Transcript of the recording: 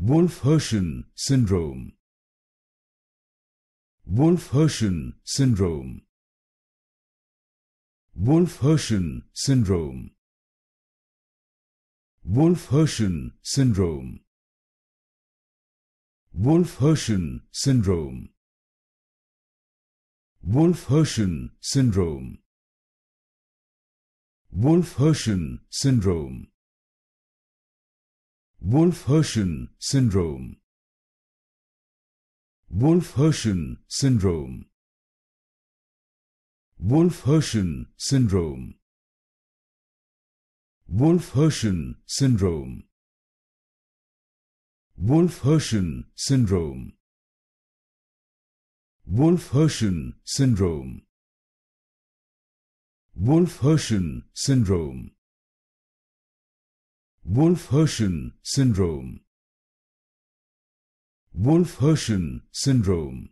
Wolf-Hirschhorn syndrome Wolf-Hirschhorn syndrome Wolf-Hirschhorn syndrome Wolf-Hirschhorn syndrome Wolf-Hirschhorn syndrome Wolf-Hirschhorn syndrome Wolf-Hirschhorn syndrome Wolf-Hirschhorn syndrome. Wolf-Hirschhorn syndrome. Wolf-Hirschhorn syndrome. Wolf-Hirschhorn syndrome. Wolf-Hirschhorn syndrome. Wolf-Hirschhorn syndrome. Wolf-Hirschhorn syndrome. Wolf-Hirschhorn syndrome Wolf-Hirschhorn syndrome